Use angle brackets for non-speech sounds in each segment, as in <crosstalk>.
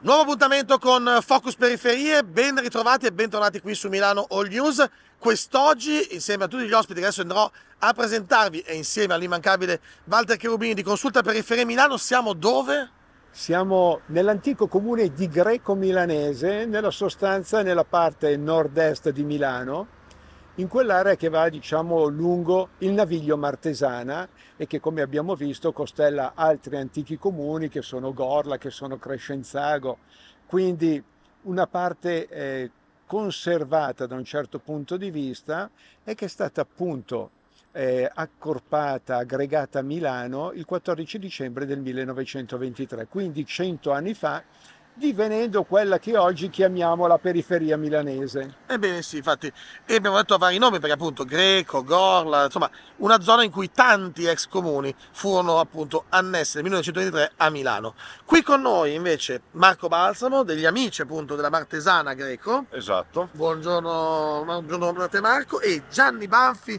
Nuovo appuntamento con Focus Periferie, ben ritrovati e bentornati qui su Milano All News. Quest'oggi, insieme a tutti gli ospiti che adesso andrò a presentarvi e insieme all'immancabile Walter Cherubini di Consulta Periferie Milano, siamo dove? Siamo nell'antico comune di Greco Milanese, nella sostanza nella parte nord-est di Milano, in quell'area che va diciamo, lungo il naviglio Martesana e che come abbiamo visto costella altri antichi comuni che sono Gorla, che sono Crescenzago, quindi una parte eh, conservata da un certo punto di vista e che è stata appunto eh, accorpata, aggregata a Milano il 14 dicembre del 1923, quindi cento anni fa divenendo quella che oggi chiamiamo la periferia milanese. Ebbene sì, infatti, e abbiamo detto vari nomi perché appunto Greco, Gorla, insomma una zona in cui tanti ex comuni furono appunto annessi nel 1923 a Milano. Qui con noi invece Marco Balsamo, degli amici appunto della Martesana Greco. Esatto. Buongiorno, buongiorno a te Marco e Gianni Banfi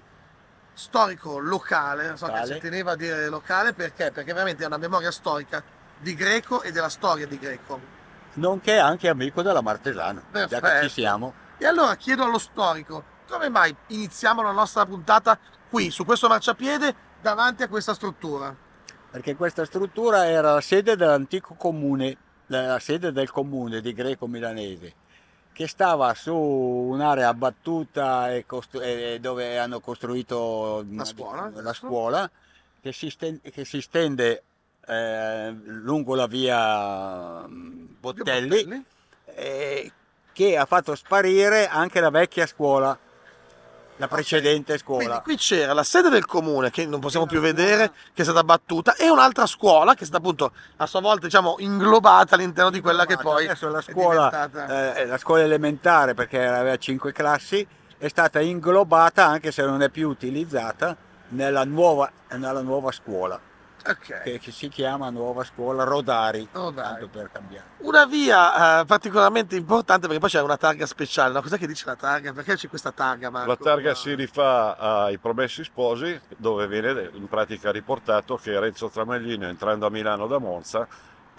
storico locale, so che si teneva a dire locale perché? Perché veramente è una memoria storica di Greco e della storia di Greco nonché anche amico della Martesano, Perfetto. già che ci siamo. E allora chiedo allo storico, come mai iniziamo la nostra puntata qui, su questo marciapiede, davanti a questa struttura? Perché questa struttura era la sede dell'antico comune, la sede del comune di Greco Milanese, che stava su un'area abbattuta e costru- e dove hanno costruito la scuola, la scuola che, si stende, che si stende eh, lungo la via mm, Bottelli, eh, che ha fatto sparire anche la vecchia scuola, la precedente scuola. Quindi qui c'era la sede del comune che non possiamo più vedere, che è stata battuta, e un'altra scuola che è stata appunto a sua volta diciamo, inglobata all'interno di quella inglobata. che poi Adesso la scuola, diventata... eh, la scuola elementare perché aveva cinque classi, è stata inglobata anche se non è più utilizzata nella nuova, nella nuova scuola okay. che, che, si chiama Nuova Scuola Rodari, Rodari. per cambiare. Una via eh, particolarmente importante perché poi c'è una targa speciale, no? cos'è che dice la targa? Perché c'è questa targa Marco? La targa no. Ah. si rifà ai Promessi Sposi dove viene in pratica riportato che Renzo Tramaglino entrando a Milano da Monza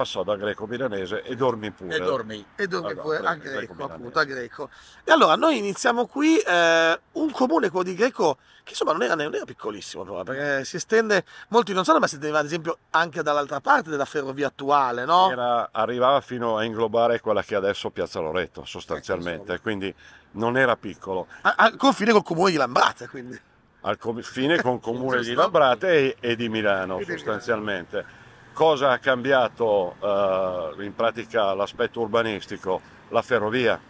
passò da greco milanese e dormi pure. E dormi, e dormi allora, pure a greco, greco appunto, a greco. E allora noi iniziamo qui eh, un comune, quello di greco, che insomma non era, non era piccolissimo, però, perché si estende, molti non sanno, ma si estendeva ad esempio anche dall'altra parte della ferrovia attuale, no? Era, arrivava fino a inglobare quella che adesso è Piazza Loreto, sostanzialmente, ecco, quindi non era piccolo. Al confine col comune di Lambrate, quindi. Al confine con il <laughs> comune di Lambrate e, e di Milano, sostanzialmente Cosa ha cambiato eh, in pratica l'aspetto urbanistico? La ferrovia.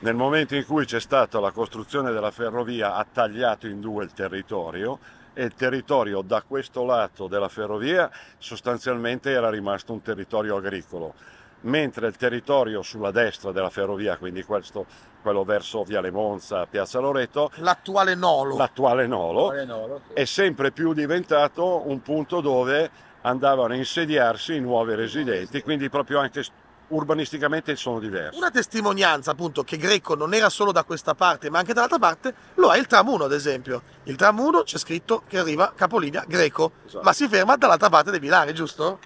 Nel momento in cui c'è stata la costruzione della ferrovia ha tagliato in due il territorio e il territorio da questo lato della ferrovia sostanzialmente era rimasto un territorio agricolo, mentre il territorio sulla destra della ferrovia, quindi questo, quello verso Viale Monza, Piazza Loreto, l'attuale Nolo, l'attuale Nolo, l'attuale Nolo sì. è sempre più diventato un punto dove andavano a insediarsi i nuovi residenti, quindi proprio anche urbanisticamente sono diversi. Una testimonianza appunto che Greco non era solo da questa parte ma anche dall'altra parte lo è il tram 1 ad esempio. Il tram 1 c'è scritto che arriva capolinea Greco esatto. ma si ferma dall'altra parte dei binari, giusto?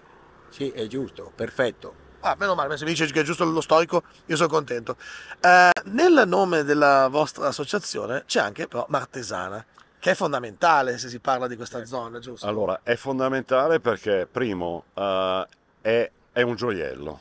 Sì, è giusto, perfetto. Ah, meno male, se mi dice che è giusto lo storico, io sono contento. Eh, nel nome della vostra associazione c'è anche però Martesana che è fondamentale se si parla di questa eh. zona, giusto? Allora, è fondamentale perché, primo, uh, è, è un gioiello.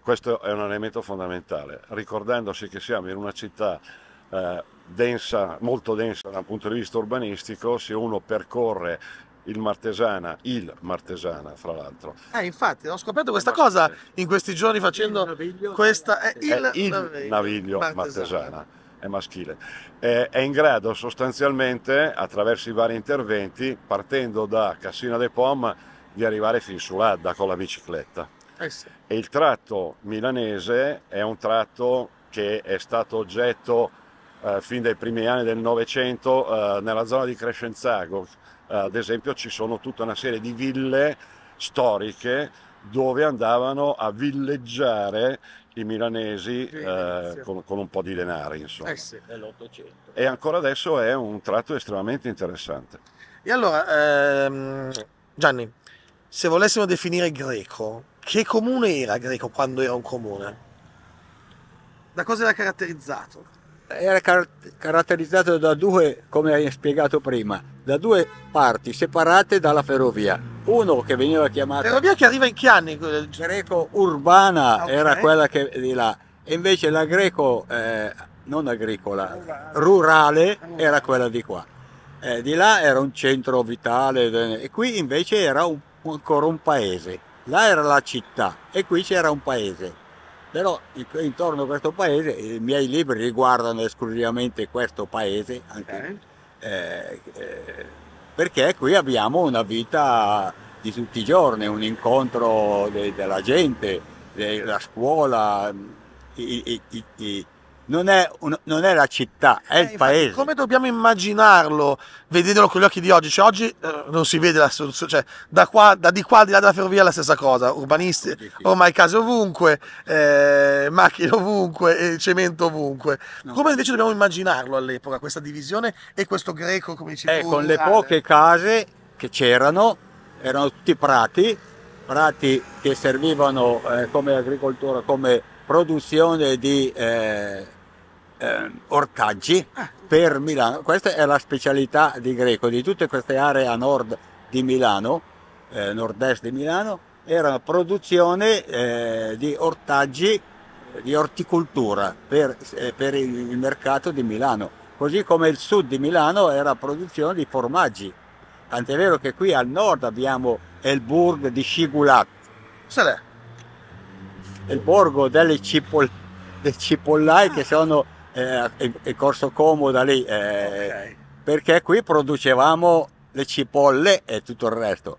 Questo è un elemento fondamentale, ricordandosi che siamo in una città eh, densa, molto densa dal punto di vista urbanistico, se uno percorre il Martesana, il Martesana fra l'altro. Eh, infatti, ho scoperto questa cosa in questi giorni facendo questa... È eh, il, il Naviglio Martesana. Martesana è maschile, eh, è in grado sostanzialmente attraverso i vari interventi, partendo da Cassina de Pom, di arrivare fin su sull'Adda con la bicicletta. Eh sì. E il tratto milanese è un tratto che è stato oggetto eh, fin dai primi anni del Novecento eh, nella zona di Crescenzago. Eh, ad esempio ci sono tutta una serie di ville storiche dove andavano a villeggiare i milanesi eh, con, con, un po' di denari, insomma. Eh sì. E ancora adesso è un tratto estremamente interessante. E allora, ehm, Gianni, se volessimo definire Greco, che comune era Greco quando era un comune? Da cosa era caratterizzato? Era car- caratterizzato da due, come hai spiegato prima, da due parti separate dalla ferrovia uno che veniva chiamato... La che arriva in Chianni? Greco Urbana ah, okay. era quella che di là, e invece la greco, eh, non agricola, rurale, rurale era quella di qua. Eh, di là era un centro vitale e qui invece era un, ancora un paese. Là era la città e qui c'era un paese. Però intorno a questo paese, i miei libri riguardano esclusivamente questo paese, anche, okay. eh, eh, perché qui abbiamo una vita di tutti i giorni, un incontro de, della gente, la scuola, i, i, i, non è, un, non è la città, è eh, il infatti, paese. Come dobbiamo immaginarlo, vedendolo con gli occhi di oggi? Cioè, oggi eh, non si vede la soluzione, cioè, da, qua, da di qua, al di là della ferrovia è la stessa cosa, urbanisti, ormai case ovunque, eh, macchine ovunque, eh, cemento ovunque. No. Come invece dobbiamo immaginarlo all'epoca, questa divisione e questo greco, come dicevi? Eh, con le poche case che c'erano, erano tutti prati, prati che servivano eh, come agricoltura, come produzione di eh, eh, ortaggi per Milano. Questa è la specialità di Greco, di tutte queste aree a nord di Milano, eh, nord-est di Milano, era la produzione eh, di ortaggi, eh, di orticoltura per, eh, per il, il mercato di Milano, così come il sud di Milano era produzione di formaggi. Tant'è vero che qui al nord abbiamo il Elburg di Scigulat. Il borgo delle cipollai che ah. sono eh, e, e, Corso Comoda lì, eh, okay. perché qui producevamo le cipolle e tutto il resto.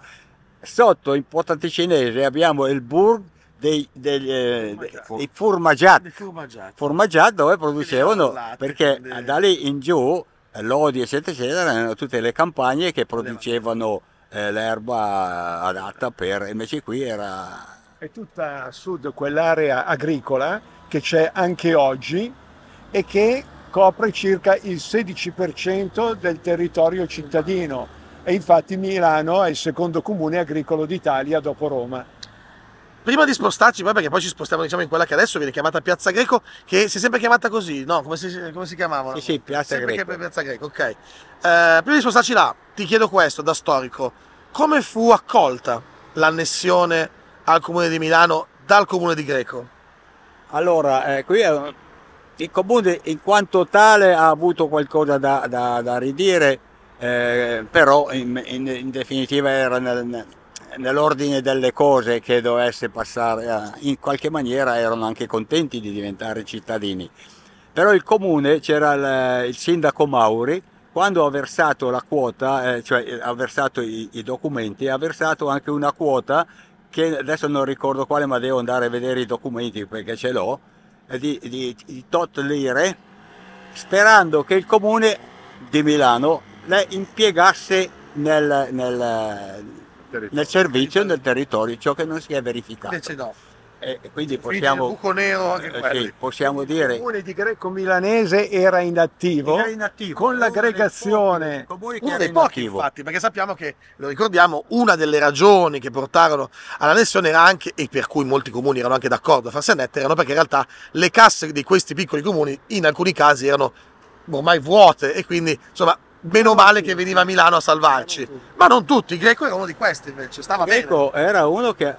Sotto in Potente Cinese abbiamo il burg dei, degli, eh, dei formaggiati, formaggiati dove producevano, perché de... da lì in giù, l'odio eccetera eccetera, erano tutte le campagne che producevano eh, l'erba adatta per, invece qui era... È tutta a sud quell'area agricola che c'è anche oggi, e che copre circa il 16% del territorio cittadino e infatti Milano è il secondo comune agricolo d'Italia dopo Roma. Prima di spostarci, poi perché poi ci spostiamo diciamo, in quella che adesso viene chiamata Piazza Greco, che si è sempre chiamata così, no? Come si, come si chiamavano? Sì, sì, Piazza sempre Greco. Piazza Greco, ok. Eh, prima di spostarci là, ti chiedo questo da storico, come fu accolta l'annessione al comune di Milano dal comune di Greco? Allora, eh, qui è il comune in quanto tale ha avuto qualcosa da, da, da ridire, eh, però in, in, in, definitiva era nel, nell'ordine delle cose che dovesse passare, eh, in qualche maniera erano anche contenti di diventare cittadini. Però il comune, c'era il, il, sindaco Mauri, quando ha versato la quota, eh, cioè ha versato i, i documenti, ha versato anche una quota che adesso non ricordo quale, ma devo andare a vedere i documenti perché ce l'ho, eh, di, di, di tot lire sperando che il comune di Milano le impiegasse nel, nel, nel servizio, nel territorio, ciò che non si è verificato. Eh, e quindi possiamo, buco nero eh, eh, sì, possiamo dire... Il comune di greco-milanese era inattivo, era inattivo con l'aggregazione... Uno dei pochi infatti, perché sappiamo che, lo ricordiamo, una delle ragioni che portarono all'annessione era anche, e per cui molti comuni erano anche d'accordo a farsi annettere, erano perché in realtà le casse di questi piccoli comuni in alcuni casi erano ormai vuote e quindi insomma meno male che veniva a Milano a salvarci. Ma non tutti, Greco era uno di questi invece, stava Greco bene. era uno che,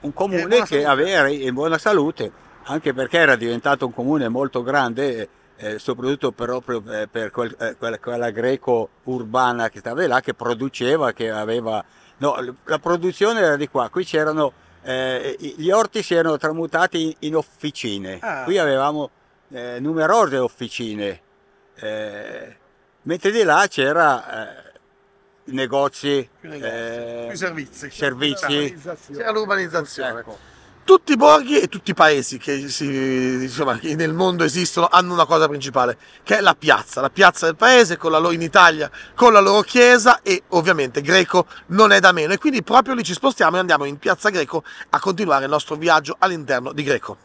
un comune che aveva in buona salute, anche perché era diventato un comune molto grande, eh, soprattutto proprio eh, per quel, eh, quella, quella, greco urbana che stava là, che produceva, che aveva... No, la produzione era di qua, qui c'erano... Eh, gli orti si erano tramutati in officine, ah. qui avevamo eh, numerose officine. Eh, mentre di là c'era eh, negozi, più negozi eh, più servizi, servizi. c'era l'urbanizzazione. Ecco. Tutti i borghi e tutti i paesi che, si, insomma, che, nel mondo esistono hanno una cosa principale, che è la piazza, la piazza del paese loro, in Italia con la loro chiesa e ovviamente Greco non è da meno e quindi proprio lì ci spostiamo e andiamo in piazza Greco a continuare il nostro viaggio all'interno di Greco.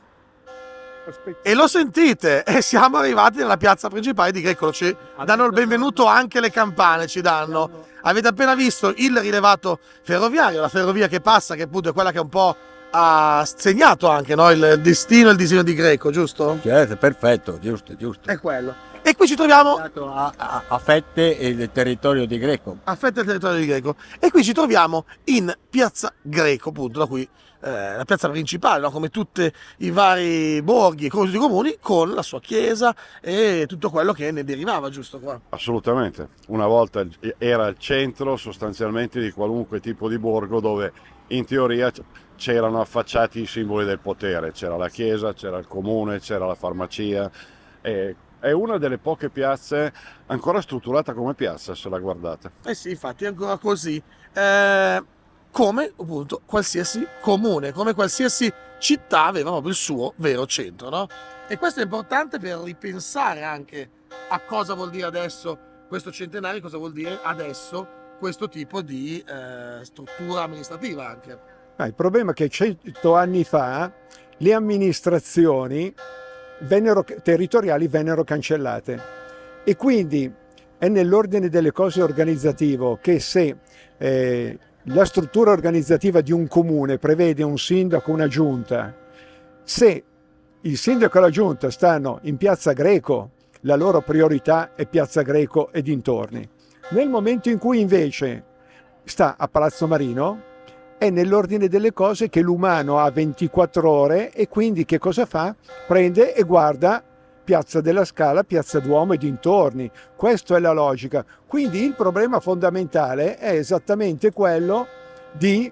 E lo sentite, <laughs> e eh, siamo arrivati nella piazza principale di Greco, ci danno il benvenuto anche le campane, ci danno. Avete appena visto il rilevato ferroviario, la ferrovia che passa, che appunto è quella che un po' ha segnato anche no? il destino e il disegno di Greco, giusto? Certo, perfetto, giusto, giusto. È quello. E qui ci troviamo... A, a, a fette il territorio di Greco. A fette il territorio di Greco. E qui ci troviamo in piazza Greco, appunto, da cui eh, la piazza principale, no? come tutti i vari borghi e tutti i comuni, con la sua chiesa e tutto quello che ne derivava, giusto qua? Assolutamente, una volta era il centro sostanzialmente di qualunque tipo di borgo dove in teoria c'erano affacciati i simboli del potere, c'era la chiesa, c'era il comune, c'era la farmacia. E è una delle poche piazze ancora strutturata come piazza, se la guardate. Eh sì, infatti, è ancora così. Eh, come appunto qualsiasi comune, come qualsiasi città aveva proprio il suo vero centro. No? E questo è importante per ripensare anche a cosa vuol dire adesso questo centenario, cosa vuol dire adesso questo tipo di eh, struttura amministrativa anche. Ah, il problema è che cento anni fa le amministrazioni vennero, territoriali vennero cancellate e quindi è nell'ordine delle cose organizzativo che se eh, la struttura organizzativa di un comune prevede un sindaco, una giunta, se il sindaco e la giunta stanno in piazza Greco, la loro priorità è piazza Greco e dintorni. Nel momento in cui invece sta a Palazzo Marino, è nell'ordine delle cose che l'umano ha 24 ore e quindi che cosa fa? Prende e guarda Piazza della Scala, Piazza Duomo e dintorni. Questa è la logica. Quindi il problema fondamentale è esattamente quello di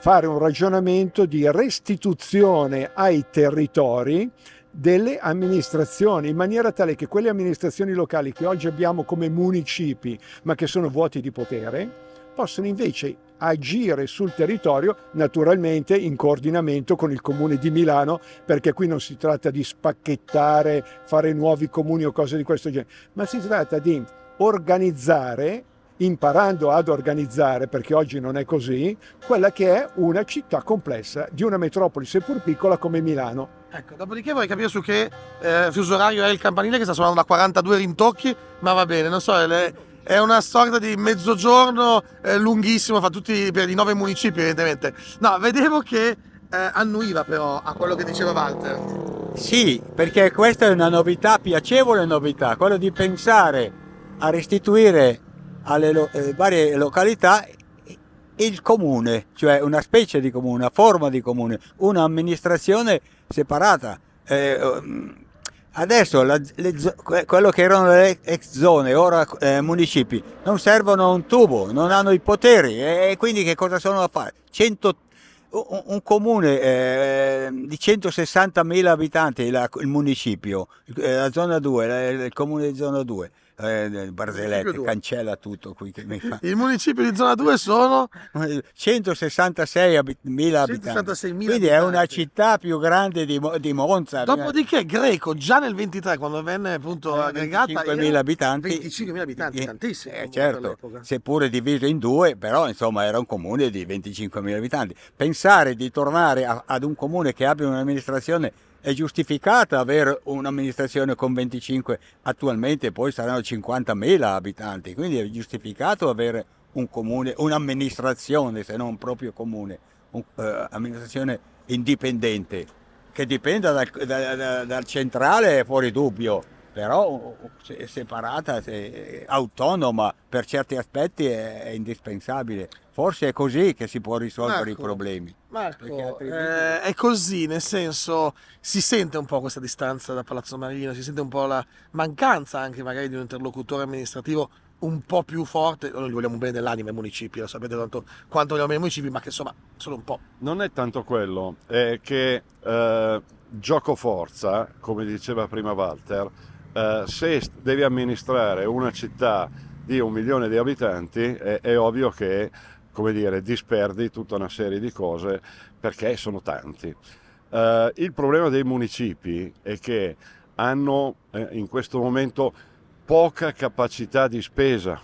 fare un ragionamento di restituzione ai territori delle amministrazioni in maniera tale che quelle amministrazioni locali che oggi abbiamo come municipi ma che sono vuoti di potere possano invece agire sul territorio, naturalmente in coordinamento con il Comune di Milano, perché qui non si tratta di spacchettare, fare nuovi comuni o cose di questo genere, ma si tratta di organizzare imparando ad organizzare, perché oggi non è così, quella che è una città complessa di una metropoli seppur piccola come Milano. Ecco, dopodiché vorrei capire su che eh, fuso orario è il campanile che sta suonando da 42 rintocchi, ma va bene, non so, le, è una sorta di mezzogiorno eh, lunghissimo, fa tutti per i nove municipi evidentemente. No, vedevo che eh, annuiva però a quello che diceva Walter. Sì, perché questa è una novità, piacevole novità, quello di pensare a restituire alle lo, eh, varie località il comune, cioè una specie di comune, una forma di comune, un'amministrazione separata. Eh, ehm, Adesso la, le, quello che erano le ex zone, ora eh, municipi, non servono un tubo, non hanno i poteri e, e quindi che cosa sono a fare? 100, un, un, comune eh, di 160.000 abitanti, la, il municipio, eh, la zona 2, la, il comune di zona 2, eh, eh Barzellette, cancella tutto qui che mi fa. I municipi di zona 2 sono 166.000 abit- 166. abitanti. Quindi è una città più grande di, di Monza. Dopodiché Greco già nel 23 quando venne appunto eh, aggregata 25.000 abitanti. 25.000 abitanti, eh, tantissimo. Eh, certo, seppure diviso in due, però insomma era un comune di 25.000 abitanti. Pensare di tornare a, ad un comune che abbia un'amministrazione è giustificata avere un'amministrazione con 25, attualmente poi saranno 50.000 abitanti, quindi è giustificato avere un comune, un'amministrazione, se non proprio comune, un'amministrazione eh, indipendente, che dipenda dal, dal, dal centrale è fuori dubbio, però separata, se, autonoma, per certi aspetti è, è indispensabile. Forse è così che si può risolvere Marco, i problemi. Marco, altrimenti... eh, è così, nel senso si sente un po' questa distanza da Palazzo Marino, si sente un po' la mancanza anche magari di un interlocutore amministrativo un po' più forte, noi vogliamo bene dell'anima ai municipi, lo sapete tanto, quanto vogliamo bene ai municipi, ma che insomma solo un po'. Non è tanto quello, è che eh, gioco forza, come diceva prima Walter, eh, se devi amministrare una città di un milione di abitanti è, è ovvio che come dire, disperdi tutta una serie di cose perché sono tanti. Eh, il problema dei municipi è che hanno eh, in questo momento poca capacità di spesa,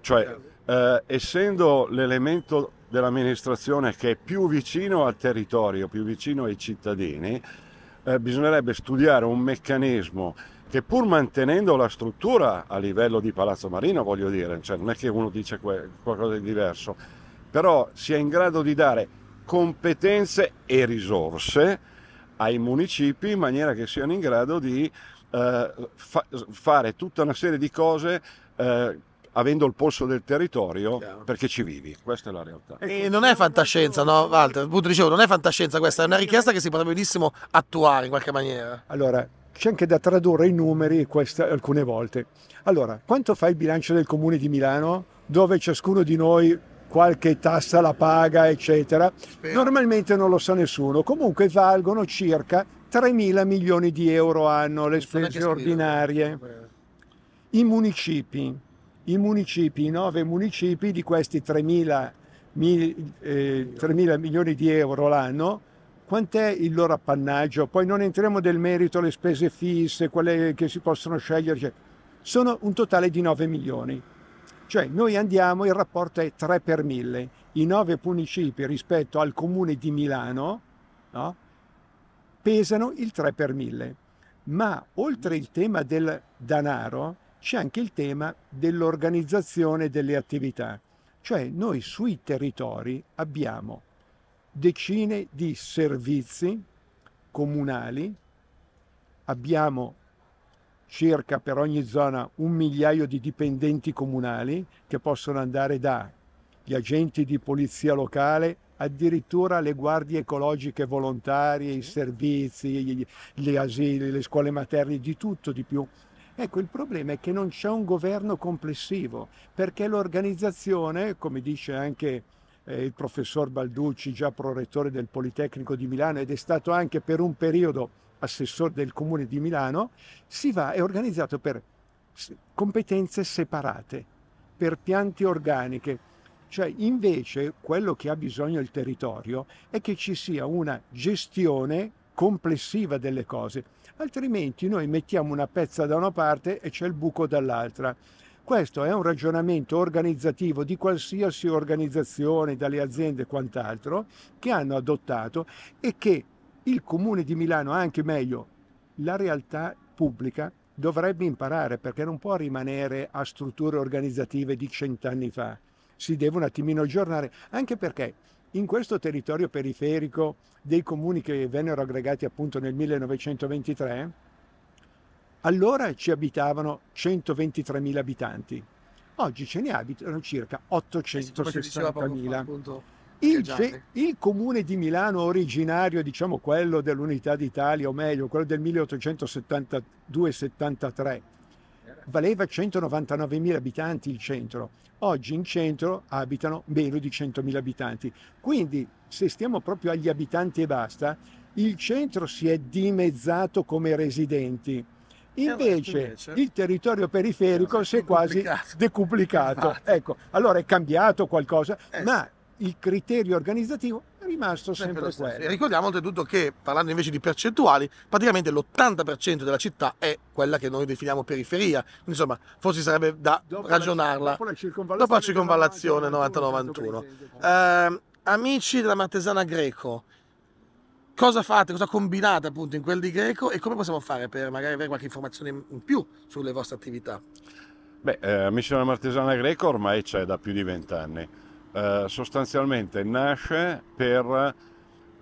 cioè eh, essendo l'elemento dell'amministrazione che è più vicino al territorio, più vicino ai cittadini, eh, bisognerebbe studiare un meccanismo che pur mantenendo la struttura a livello di Palazzo Marino, voglio dire, cioè non è che uno dice que- qualcosa di diverso, però sia in grado di dare competenze e risorse ai municipi in maniera che siano in grado di eh, fa fare tutta una serie di cose eh, avendo il polso del territorio Chiaro. perché ci vivi, questa è la realtà. E non è fantascienza, no Walter? Appunto dicevo, non è fantascienza questa, è una richiesta che si potrebbe benissimo attuare in qualche maniera. Allora, c'è anche da tradurre i numeri queste, alcune volte. Allora, quanto fa il bilancio del comune di Milano? dove ciascuno di noi qualche tassa la paga, eccetera. Spero. Normalmente non lo sa nessuno, comunque valgono circa 3 mila milioni di euro anno le spese ordinarie. I municipi, i municipi, i nove municipi di questi 3 mila, mil, eh, 3 mila milioni di euro l'anno, quant'è il loro appannaggio? Poi non entriamo nel merito le spese fisse, quelle che si possono scegliere, sono un totale di 9 milioni. Cioè noi andiamo, il rapporto è 3 per 1000, i 9 municipi rispetto al comune di Milano no, pesano il 3 per 1000. Ma oltre il tema del denaro c'è anche il tema dell'organizzazione delle attività. Cioè noi sui territori abbiamo decine di servizi comunali, abbiamo circa per ogni zona un migliaio di dipendenti comunali che possono andare da gli agenti di polizia locale addirittura le guardie ecologiche volontarie, i servizi, gli asili, le scuole materne, di tutto, di più. Ecco, il problema è che non c'è un governo complessivo, perché l'organizzazione, come dice anche eh, il professor Balducci, già prorettore del Politecnico di Milano, ed è stato anche per un periodo assessore del comune di Milano, si va, è organizzato per competenze separate, per piante organiche. Cioè invece quello che ha bisogno il territorio è che ci sia una gestione complessiva delle cose, altrimenti noi mettiamo una pezza da una parte e c'è il buco dall'altra. Questo è un ragionamento organizzativo di qualsiasi organizzazione, dalle aziende e quant'altro, che hanno adottato e che il comune di Milano, anche meglio, la realtà pubblica dovrebbe imparare perché non può rimanere a strutture organizzative di cent'anni fa. Si deve un attimino aggiornare, anche perché in questo territorio periferico dei comuni che vennero aggregati appunto nel 1923, allora ci abitavano 123.000 abitanti. Oggi ce ne abitano circa 860.000. Eh il, il, comune di Milano originario, diciamo quello dell'Unità d'Italia, o meglio, quello del 1872-73, valeva 199.000 abitanti il centro. Oggi in centro abitano meno di 100.000 abitanti. Quindi, se stiamo proprio agli abitanti e basta, il centro si è dimezzato come residenti. Eh, invece, invece, il territorio periferico eh, si è quasi decuplicato. Infatti. Ecco, allora è cambiato qualcosa, eh, ma il criterio organizzativo è rimasto sempre, sempre quello. Ricordiamo oltretutto che, parlando invece di percentuali, praticamente l'80% della città è quella che noi definiamo periferia. Insomma, forse sarebbe da dopo ragionarla la, dopo la circonvallazione, 90-91. Eh, amici della Martesana Greco, cosa fate, cosa combinate appunto in quel di Greco e come possiamo fare per magari avere qualche informazione in più sulle vostre attività? Beh, eh, Missione Martesana Greco ormai c'è da più di vent'anni. Eh, sostanzialmente nasce per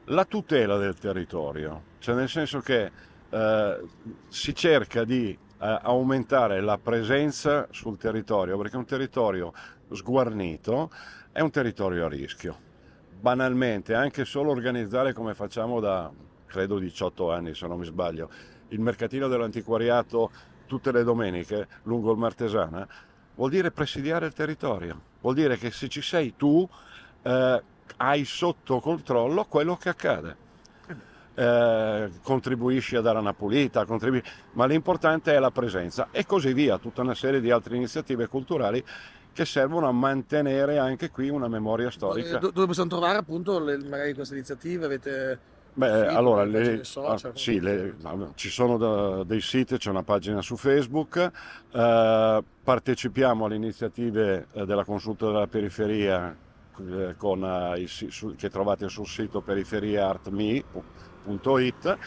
la tutela del territorio, cioè nel senso che eh, si cerca di eh, aumentare la presenza sul territorio, perché un territorio sguarnito è un territorio a rischio. Banalmente, anche solo organizzare come facciamo da credo 18 anni se non mi sbaglio, il mercatino dell'antiquariato tutte le domeniche lungo il Martesana, vuol dire presidiare il territorio vuol dire che se ci sei tu eh, hai sotto controllo quello che accade. Eh, contribuisci a dare una pulita, contribuisci... ma l'importante è la presenza e così via, tutta una serie di altre iniziative culturali che servono a mantenere anche qui una memoria storica. Dove possiamo trovare appunto le, magari queste iniziative? Avete Beh, sì, allora, le, social, ah, sì, le, ci sono da, dei siti, c'è una pagina su Facebook, eh, partecipiamo alle iniziative eh, della consulta della periferia eh, con, eh, su, che trovate sul sito periferiaartme.it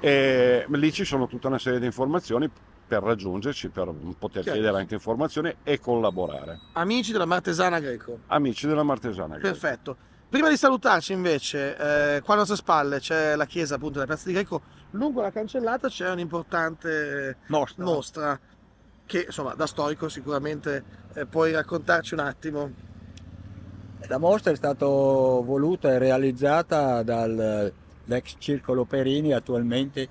e lì ci sono tutta una serie di informazioni per raggiungerci, per poter Chiaro. chiedere anche informazioni e collaborare. Amici della Martesana Greco. Amici della Martesana Greco. Perfetto. Prima di salutarci invece, eh, qua alle nostre spalle c'è la chiesa appunto della Piazza di Greco, lungo la cancellata c'è un'importante mostra, mostra che insomma da storico sicuramente eh, puoi raccontarci un attimo. La mostra è stata voluta e realizzata dall'ex Circolo Perini, attualmente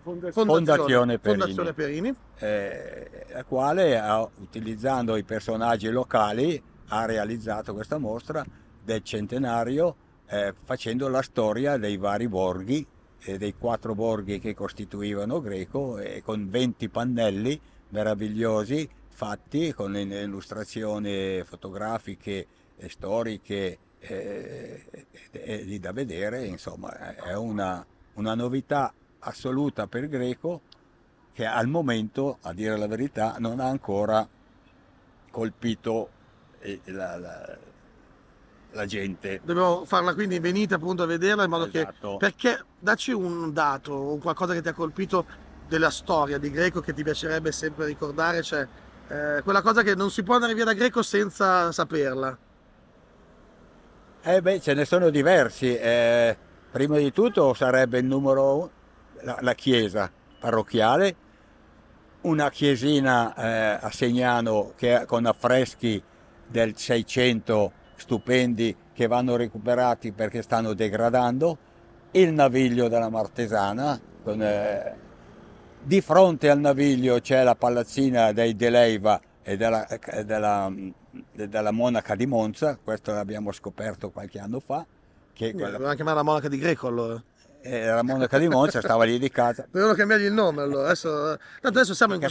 Fondazione, Fondazione Perini, Fondazione Perini. Eh, la quale ha, utilizzando i personaggi locali ha realizzato questa mostra del centenario eh, facendo la storia dei vari borghi, eh, dei quattro borghi che costituivano Greco e eh, con 20 pannelli meravigliosi fatti con illustrazioni fotografiche, e storiche eh, lì da vedere, insomma è una, una novità assoluta per Greco che al momento, a dire la verità, non ha ancora colpito eh, la, la, la gente. Dobbiamo farla quindi, venite appunto a vederla in modo esatto. che... Perché dacci un dato o qualcosa che ti ha colpito della storia di Greco che ti piacerebbe sempre ricordare, cioè eh, quella cosa che non si può andare via da Greco senza saperla. Eh beh, ce ne sono diversi. Eh, prima di tutto sarebbe il numero la, la chiesa parrocchiale, una chiesina eh, a Segnano che, con affreschi del 600 stupendi che vanno recuperati perché stanno degradando, il naviglio della Martesana, con, eh, di fronte al naviglio c'è la palazzina dei De Leiva e della, eh, della, mm, della monaca di Monza, questo l'abbiamo scoperto qualche anno fa. Che quella... Dobbiamo chiamare la monaca di Greco allora. Monaca di Monza, stava lì di casa. Dovevano <laughs> cambiargli il nome allora. Adesso, tanto adesso siamo in, in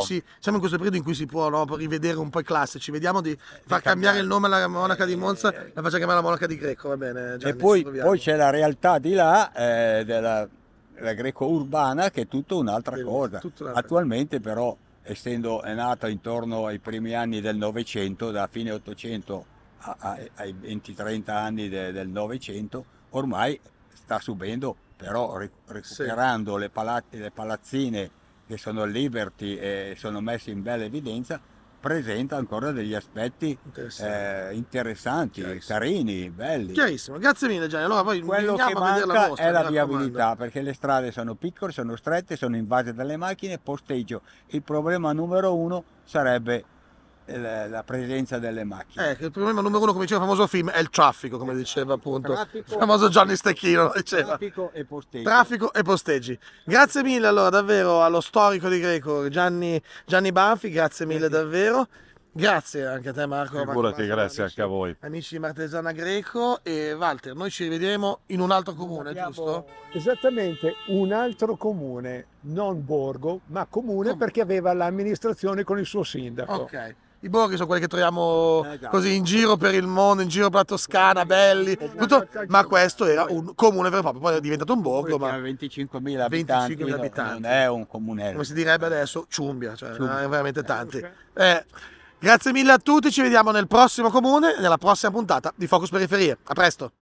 si, siamo in, questo periodo in cui si, può no, rivedere un po' i classici. Vediamo di eh, far cambiare, cambiare il nome alla monaca di Monza, eh, la faccia chiamare la monaca di Greco, va bene. Gianni, e poi, poi c'è la realtà di là, eh, della, della, greco urbana, che è tutta un'altra sì, cosa. Tutta un'altra. Attualmente però, essendo nata intorno ai primi anni del Novecento, da fine Ottocento ai, ai 20-30 anni de, del Novecento, ormai sta subendo, però ric- recuperando sì. le, pala- le, palazzine che sono liberty e sono messe in bella evidenza, presenta ancora degli aspetti eh, interessanti, carini, belli. Chiarissimo, grazie mille Gianni. Allora poi quello che manca la vostra, è la viabilità, perché le strade sono piccole, sono strette, sono invase dalle macchine, posteggio. Il problema numero uno sarebbe eh, la presenza delle macchine. Eh, il problema numero uno, come diceva il famoso film, è il traffico, come esatto. diceva appunto traffico, il famoso Gianni Stecchino. Diceva. Traffico e posteggi. Traffico e posteggi. Grazie mille allora davvero allo storico di Greco Gianni, Gianni Banfi, grazie mille davvero. Grazie anche a te Marco. Figurati, grazie amici, anche a voi. Amici di Martesana Greco e Walter, noi ci rivediamo in un altro comune, Abbiamo giusto? Esattamente, un altro comune, non borgo, ma comune, comune. perché aveva l'amministrazione con il suo sindaco. Ok. I borghi sono quelli che troviamo eh, così in giro per il mondo, in giro per la Toscana, belli, eh, tutto, ma questo era un comune vero e proprio, poi è diventato un borgo. Ma 25.000 abitanti, 25 abitanti, non è un comune, Come si direbbe adesso, ciumbia, cioè eh, veramente tanti. Eh, grazie mille a tutti, ci vediamo nel prossimo comune, nella prossima puntata di Focus Periferie. A presto!